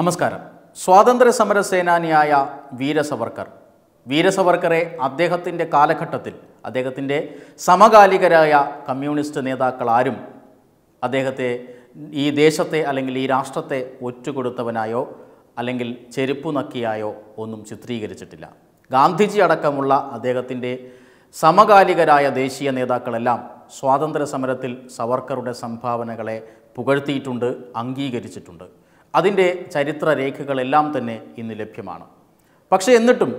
നമസ്കാരം സ്വാതന്ത്ര്യ സമര സേനാനിയായ വീരസവർക്കർ വീരസവർക്കറെ അദ്ദേഹത്തിൻ്റെ കാലഘട്ടത്തിൽ അദ്ദേഹത്തിൻ്റെ സമകാലികരായ കമ്മ്യൂണിസ്റ്റ് നേതാക്കൾ ആരും അദ്ദേഹത്തെ ഈ ദേശത്തെ അല്ലെങ്കിൽ ഈ രാഷ്ട്രത്തെ ഒറ്റുകൊടുത്തവനായോ അല്ലെങ്കിൽ ചെരുപ്പു നക്കിയായോ ഒന്നും ചിത്രീകരിച്ചിട്ടില്ല ഗാന്ധിജി അടക്കമുള്ള അദ്ദേഹത്തിൻ്റെ സമകാലികരായ ദേശീയ നേതാക്കളെല്ലാം സ്വാതന്ത്ര്യ സമരത്തിൽ സവർക്കറുടെ സംഭാവനകളെ പുകഴ്ത്തിയിട്ടുണ്ട് അംഗീകരിച്ചിട്ടുണ്ട് അതിൻ്റെ ചരിത്രരേഖകളെല്ലാം തന്നെ ഇന്ന് ലഭ്യമാണ് പക്ഷേ എന്നിട്ടും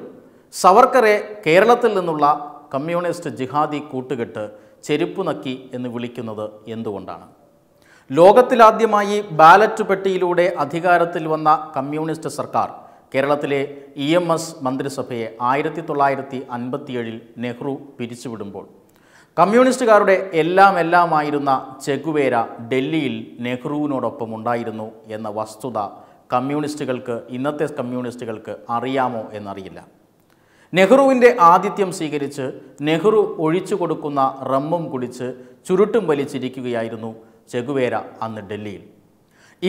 സവർക്കറെ കേരളത്തിൽ നിന്നുള്ള കമ്മ്യൂണിസ്റ്റ് ജിഹാദി കൂട്ടുകെട്ട് ചെരുപ്പ് നക്കി എന്ന് വിളിക്കുന്നത് എന്തുകൊണ്ടാണ് ലോകത്തിലാദ്യമായി ബാലറ്റ് പെട്ടിയിലൂടെ അധികാരത്തിൽ വന്ന കമ്മ്യൂണിസ്റ്റ് സർക്കാർ കേരളത്തിലെ ഇ എം എസ് മന്ത്രിസഭയെ ആയിരത്തി തൊള്ളായിരത്തി അൻപത്തിയേഴിൽ നെഹ്റു പിരിച്ചുവിടുമ്പോൾ കമ്മ്യൂണിസ്റ്റുകാരുടെ എല്ലാം എല്ലാമായിരുന്ന ചെഗുവേര ഡൽഹിയിൽ നെഹ്റുവിനോടൊപ്പം ഉണ്ടായിരുന്നു എന്ന വസ്തുത കമ്മ്യൂണിസ്റ്റുകൾക്ക് ഇന്നത്തെ കമ്മ്യൂണിസ്റ്റുകൾക്ക് അറിയാമോ എന്നറിയില്ല നെഹ്റുവിൻ്റെ ആതിഥ്യം സ്വീകരിച്ച് നെഹ്റു ഒഴിച്ചു കൊടുക്കുന്ന റമ്മും കുടിച്ച് ചുരുട്ടും വലിച്ചിരിക്കുകയായിരുന്നു ചെഗുവേര അന്ന് ഡൽഹിയിൽ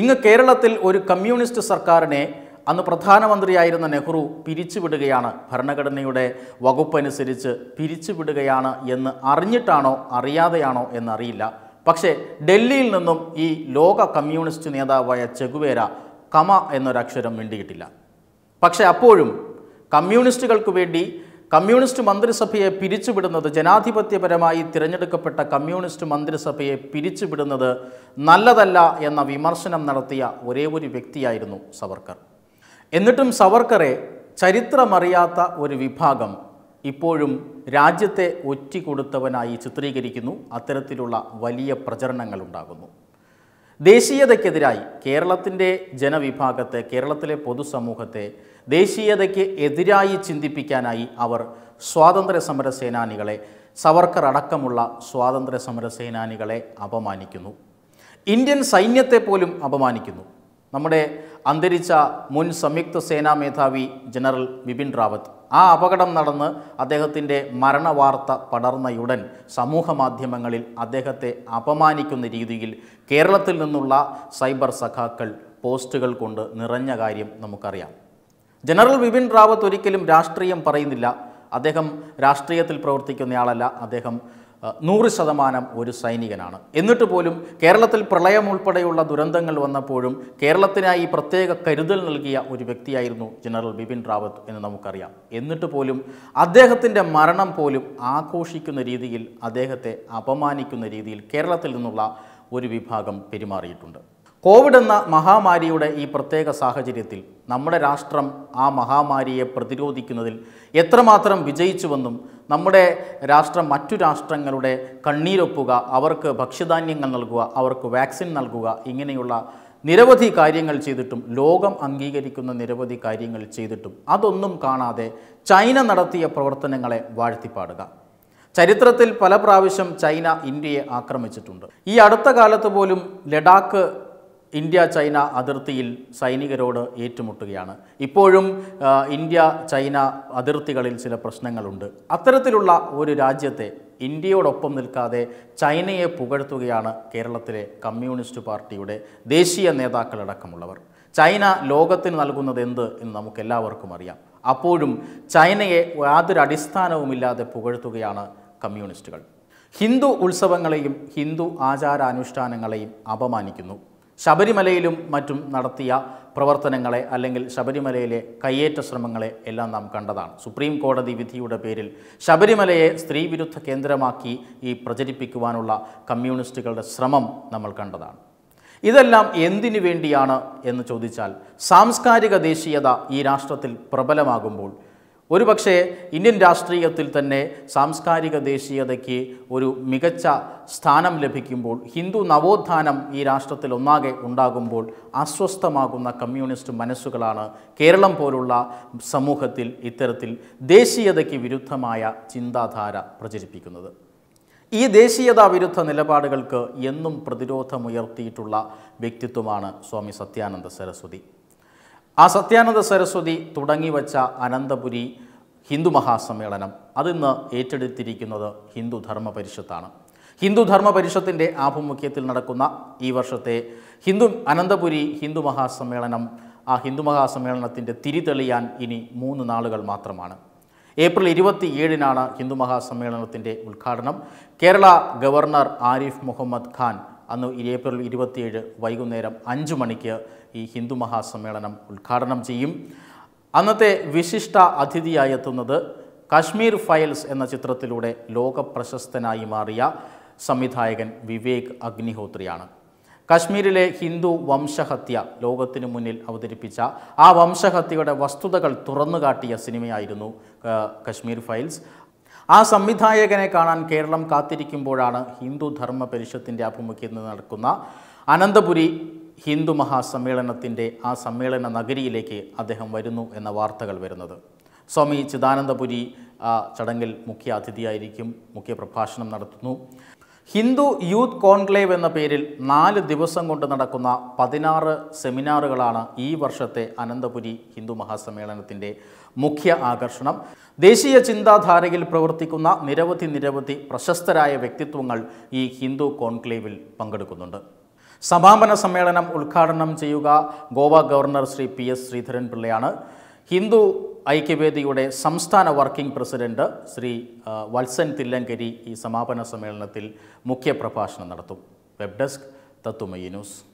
ഇങ്ങ് കേരളത്തിൽ ഒരു കമ്മ്യൂണിസ്റ്റ് സർക്കാരിനെ അന്ന് പ്രധാനമന്ത്രിയായിരുന്ന നെഹ്റു പിരിച്ചുവിടുകയാണ് ഭരണഘടനയുടെ വകുപ്പനുസരിച്ച് പിരിച്ചുവിടുകയാണ് എന്ന് അറിഞ്ഞിട്ടാണോ അറിയാതെയാണോ എന്നറിയില്ല പക്ഷേ ഡൽഹിയിൽ നിന്നും ഈ ലോക കമ്മ്യൂണിസ്റ്റ് നേതാവായ ചെഗുവേര കമ എന്നൊരക്ഷരം വേണ്ടിയിട്ടില്ല പക്ഷേ അപ്പോഴും കമ്മ്യൂണിസ്റ്റുകൾക്ക് വേണ്ടി കമ്മ്യൂണിസ്റ്റ് മന്ത്രിസഭയെ പിരിച്ചുവിടുന്നത് ജനാധിപത്യപരമായി തിരഞ്ഞെടുക്കപ്പെട്ട കമ്മ്യൂണിസ്റ്റ് മന്ത്രിസഭയെ പിരിച്ചുവിടുന്നത് നല്ലതല്ല എന്ന വിമർശനം നടത്തിയ ഒരേ ഒരു വ്യക്തിയായിരുന്നു സവർക്കർ എന്നിട്ടും സവർക്കറെ ചരിത്രമറിയാത്ത ഒരു വിഭാഗം ഇപ്പോഴും രാജ്യത്തെ ഒറ്റിക്കൊടുത്തവനായി ചിത്രീകരിക്കുന്നു അത്തരത്തിലുള്ള വലിയ പ്രചരണങ്ങൾ ഉണ്ടാകുന്നു ദേശീയതയ്ക്കെതിരായി കേരളത്തിൻ്റെ ജനവിഭാഗത്തെ കേരളത്തിലെ പൊതുസമൂഹത്തെ ദേശീയതയ്ക്ക് എതിരായി ചിന്തിപ്പിക്കാനായി അവർ സ്വാതന്ത്ര്യ സമര സേനാനികളെ സവർക്കർ അടക്കമുള്ള സ്വാതന്ത്ര്യ സമര സേനാനികളെ അപമാനിക്കുന്നു ഇന്ത്യൻ സൈന്യത്തെ പോലും അപമാനിക്കുന്നു നമ്മുടെ അന്തരിച്ച മുൻ സംയുക്ത സേനാ മേധാവി ജനറൽ ബിപിൻ റാവത്ത് ആ അപകടം നടന്ന് അദ്ദേഹത്തിൻ്റെ മരണവാർത്ത പടർന്നയുടൻ സമൂഹ മാധ്യമങ്ങളിൽ അദ്ദേഹത്തെ അപമാനിക്കുന്ന രീതിയിൽ കേരളത്തിൽ നിന്നുള്ള സൈബർ സഖാക്കൾ പോസ്റ്റുകൾ കൊണ്ട് നിറഞ്ഞ കാര്യം നമുക്കറിയാം ജനറൽ ബിപിൻ റാവത്ത് ഒരിക്കലും രാഷ്ട്രീയം പറയുന്നില്ല അദ്ദേഹം രാഷ്ട്രീയത്തിൽ പ്രവർത്തിക്കുന്നയാളല്ല അദ്ദേഹം നൂറ് ശതമാനം ഒരു സൈനികനാണ് എന്നിട്ട് പോലും കേരളത്തിൽ പ്രളയം ഉൾപ്പെടെയുള്ള ദുരന്തങ്ങൾ വന്നപ്പോഴും കേരളത്തിനായി പ്രത്യേക കരുതൽ നൽകിയ ഒരു വ്യക്തിയായിരുന്നു ജനറൽ ബിപിൻ റാവത്ത് എന്ന് നമുക്കറിയാം എന്നിട്ട് പോലും അദ്ദേഹത്തിൻ്റെ മരണം പോലും ആഘോഷിക്കുന്ന രീതിയിൽ അദ്ദേഹത്തെ അപമാനിക്കുന്ന രീതിയിൽ കേരളത്തിൽ നിന്നുള്ള ഒരു വിഭാഗം പെരുമാറിയിട്ടുണ്ട് കോവിഡ് എന്ന മഹാമാരിയുടെ ഈ പ്രത്യേക സാഹചര്യത്തിൽ നമ്മുടെ രാഷ്ട്രം ആ മഹാമാരിയെ പ്രതിരോധിക്കുന്നതിൽ എത്രമാത്രം വിജയിച്ചുവെന്നും നമ്മുടെ രാഷ്ട്രം മറ്റു രാഷ്ട്രങ്ങളുടെ കണ്ണീരൊപ്പുക അവർക്ക് ഭക്ഷ്യധാന്യങ്ങൾ നൽകുക അവർക്ക് വാക്സിൻ നൽകുക ഇങ്ങനെയുള്ള നിരവധി കാര്യങ്ങൾ ചെയ്തിട്ടും ലോകം അംഗീകരിക്കുന്ന നിരവധി കാര്യങ്ങൾ ചെയ്തിട്ടും അതൊന്നും കാണാതെ ചൈന നടത്തിയ പ്രവർത്തനങ്ങളെ വാഴ്ത്തിപ്പാടുക ചരിത്രത്തിൽ പല പ്രാവശ്യം ചൈന ഇന്ത്യയെ ആക്രമിച്ചിട്ടുണ്ട് ഈ അടുത്ത കാലത്ത് പോലും ലഡാക്ക് ഇന്ത്യ ചൈന അതിർത്തിയിൽ സൈനികരോട് ഏറ്റുമുട്ടുകയാണ് ഇപ്പോഴും ഇന്ത്യ ചൈന അതിർത്തികളിൽ ചില പ്രശ്നങ്ങളുണ്ട് അത്തരത്തിലുള്ള ഒരു രാജ്യത്തെ ഇന്ത്യയോടൊപ്പം നിൽക്കാതെ ചൈനയെ പുകഴ്ത്തുകയാണ് കേരളത്തിലെ കമ്മ്യൂണിസ്റ്റ് പാർട്ടിയുടെ ദേശീയ നേതാക്കളടക്കമുള്ളവർ ചൈന ലോകത്തിന് നൽകുന്നത് എന്ത് എന്ന് നമുക്കെല്ലാവർക്കും അറിയാം അപ്പോഴും ചൈനയെ യാതൊരു അടിസ്ഥാനവുമില്ലാതെ പുകഴ്ത്തുകയാണ് കമ്മ്യൂണിസ്റ്റുകൾ ഹിന്ദു ഉത്സവങ്ങളെയും ഹിന്ദു ആചാരാനുഷ്ഠാനങ്ങളെയും അപമാനിക്കുന്നു ശബരിമലയിലും മറ്റും നടത്തിയ പ്രവർത്തനങ്ങളെ അല്ലെങ്കിൽ ശബരിമലയിലെ കയ്യേറ്റ ശ്രമങ്ങളെ എല്ലാം നാം കണ്ടതാണ് സുപ്രീം കോടതി വിധിയുടെ പേരിൽ ശബരിമലയെ സ്ത്രീവിരുദ്ധ കേന്ദ്രമാക്കി ഈ പ്രചരിപ്പിക്കുവാനുള്ള കമ്മ്യൂണിസ്റ്റുകളുടെ ശ്രമം നമ്മൾ കണ്ടതാണ് ഇതെല്ലാം എന്തിനു വേണ്ടിയാണ് എന്ന് ചോദിച്ചാൽ സാംസ്കാരിക ദേശീയത ഈ രാഷ്ട്രത്തിൽ പ്രബലമാകുമ്പോൾ ഒരുപക്ഷെ ഇന്ത്യൻ രാഷ്ട്രീയത്തിൽ തന്നെ സാംസ്കാരിക ദേശീയതയ്ക്ക് ഒരു മികച്ച സ്ഥാനം ലഭിക്കുമ്പോൾ ഹിന്ദു നവോത്ഥാനം ഈ രാഷ്ട്രത്തിൽ ഒന്നാകെ ഉണ്ടാകുമ്പോൾ അസ്വസ്ഥമാകുന്ന കമ്മ്യൂണിസ്റ്റ് മനസ്സുകളാണ് കേരളം പോലുള്ള സമൂഹത്തിൽ ഇത്തരത്തിൽ ദേശീയതയ്ക്ക് വിരുദ്ധമായ ചിന്താധാര പ്രചരിപ്പിക്കുന്നത് ഈ ദേശീയതാ വിരുദ്ധ നിലപാടുകൾക്ക് എന്നും പ്രതിരോധമുയർത്തിയിട്ടുള്ള വ്യക്തിത്വമാണ് സ്വാമി സത്യാനന്ദ സരസ്വതി ആ സത്യാനന്ദ സരസ്വതി തുടങ്ങി വച്ച അനന്തപുരി ഹിന്ദു മഹാസമ്മേളനം അതിന്ന് ഏറ്റെടുത്തിരിക്കുന്നത് ഹിന്ദു ധർമ്മ പരിഷത്താണ് ഹിന്ദു ധർമ്മ പരിഷത്തിൻ്റെ ആഭിമുഖ്യത്തിൽ നടക്കുന്ന ഈ വർഷത്തെ ഹിന്ദു അനന്തപുരി ഹിന്ദു മഹാസമ്മേളനം ആ ഹിന്ദു മഹാസമ്മേളനത്തിൻ്റെ തിരിതെളിയാൻ ഇനി മൂന്ന് നാളുകൾ മാത്രമാണ് ഏപ്രിൽ ഇരുപത്തി ഏഴിനാണ് ഹിന്ദു മഹാസമ്മേളനത്തിൻ്റെ ഉദ്ഘാടനം കേരള ഗവർണർ ആരിഫ് മുഹമ്മദ് ഖാൻ അന്ന് ഏപ്രിൽ ഇരുപത്തിയേഴ് വൈകുന്നേരം അഞ്ച് മണിക്ക് ഈ ഹിന്ദു മഹാസമ്മേളനം ഉദ്ഘാടനം ചെയ്യും അന്നത്തെ വിശിഷ്ട അതിഥിയായി എത്തുന്നത് കാശ്മീർ ഫയൽസ് എന്ന ചിത്രത്തിലൂടെ ലോക പ്രശസ്തനായി മാറിയ സംവിധായകൻ വിവേക് അഗ്നിഹോത്രിയാണ് കശ്മീരിലെ ഹിന്ദു വംശഹത്യ ലോകത്തിനു മുന്നിൽ അവതരിപ്പിച്ച ആ വംശഹത്യയുടെ വസ്തുതകൾ തുറന്നുകാട്ടിയ സിനിമയായിരുന്നു കശ്മീർ ഫയൽസ് ആ സംവിധായകനെ കാണാൻ കേരളം കാത്തിരിക്കുമ്പോഴാണ് ഹിന്ദു ധർമ്മ പരിഷത്തിൻ്റെ ആഭിമുഖ്യത്തിൽ നടക്കുന്ന അനന്തപുരി ഹിന്ദു മഹാസമ്മേളനത്തിൻ്റെ ആ സമ്മേളന നഗരിയിലേക്ക് അദ്ദേഹം വരുന്നു എന്ന വാർത്തകൾ വരുന്നത് സ്വാമി ചിദാനന്ദപുരി ചടങ്ങിൽ മുഖ്യ അതിഥിയായിരിക്കും മുഖ്യ പ്രഭാഷണം നടത്തുന്നു ഹിന്ദു യൂത്ത് കോൺക്ലേവ് എന്ന പേരിൽ നാല് ദിവസം കൊണ്ട് നടക്കുന്ന പതിനാറ് സെമിനാറുകളാണ് ഈ വർഷത്തെ അനന്തപുരി ഹിന്ദു മഹാസമ്മേളനത്തിൻ്റെ മുഖ്യ ആകർഷണം ദേശീയ ചിന്താധാരയിൽ പ്രവർത്തിക്കുന്ന നിരവധി നിരവധി പ്രശസ്തരായ വ്യക്തിത്വങ്ങൾ ഈ ഹിന്ദു കോൺക്ലേവിൽ പങ്കെടുക്കുന്നുണ്ട് സമാപന സമ്മേളനം ഉദ്ഘാടനം ചെയ്യുക Goa governor Shri P S ശ്രീധരൻപിള്ളയാണ് ഹിന്ദു ഐക്യവേദിയുടെ സംസ്ഥാന വർക്കിംഗ് പ്രസിഡന്റ് ശ്രീ വത്സൻ തില്ലങ്കരി ഈ സമാപന സമ്മേളനത്തിൽ മുഖ്യപ്രഭാഷണം നടത്തും വെബ് ഡെസ്ക് തത്തുമയി ന്യൂസ്